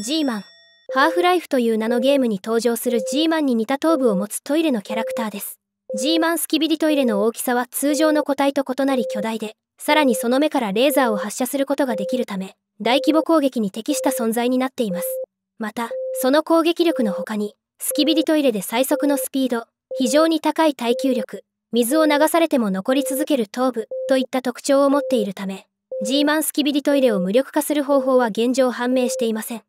G マンハーフライフという名のゲームに登場する G マンに似た頭部を持つトイレのキャラクターです G マンスキビリトイレの大きさは通常の個体と異なり巨大でさらにその目からレーザーを発射することができるため大規模攻撃に適した存在になっていますまたその攻撃力の他にスキビリトイレで最速のスピード非常に高い耐久力水を流されても残り続ける頭部といった特徴を持っているため G マンスキビリトイレを無力化する方法は現状判明していません